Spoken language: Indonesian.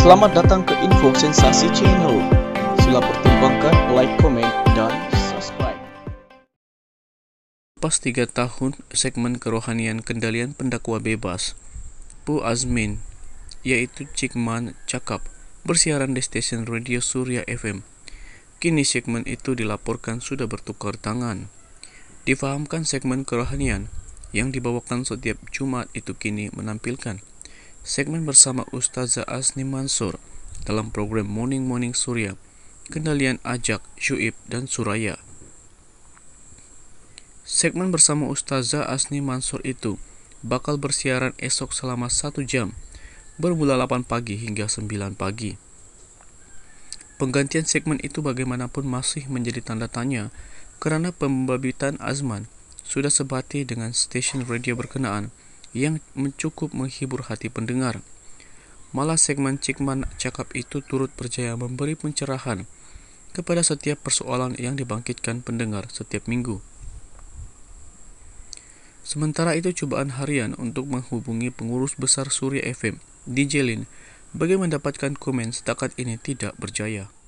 Selamat datang ke Info Sensasi Channel. Sila pertimbangkan like, comment, dan subscribe. Pas tiga tahun, segmen kerohanian kendalian pendakwa bebas. Pu Azmin, yaitu Cikman Cakap, bersiaran di stasiun radio Surya FM. Kini segmen itu dilaporkan sudah bertukar tangan. Difahamkan segmen kerohanian yang dibawakan setiap Jumat itu kini menampilkan Segmen bersama Ustazah Azni Mansur dalam program Morning Morning Surya Kendalian Ajak, Syuib dan Suraya. Segmen bersama Ustazah Azni Mansur itu bakal bersiaran esok selama 1 jam, bermula 8 pagi hingga 9 pagi. Penggantian segmen itu bagaimanapun masih menjadi tanda tanya kerana pembabitan Azman sudah sebati dengan stesen radio berkenaan yang mencukup menghibur hati pendengar. Malah segmen Cikman Cakap itu turut berjaya memberi pencerahan kepada setiap persoalan yang dibangkitkan pendengar setiap minggu. Sementara itu cobaan harian untuk menghubungi pengurus besar Surya FM, DJ Lin, bagi mendapatkan komen setakat ini tidak berjaya.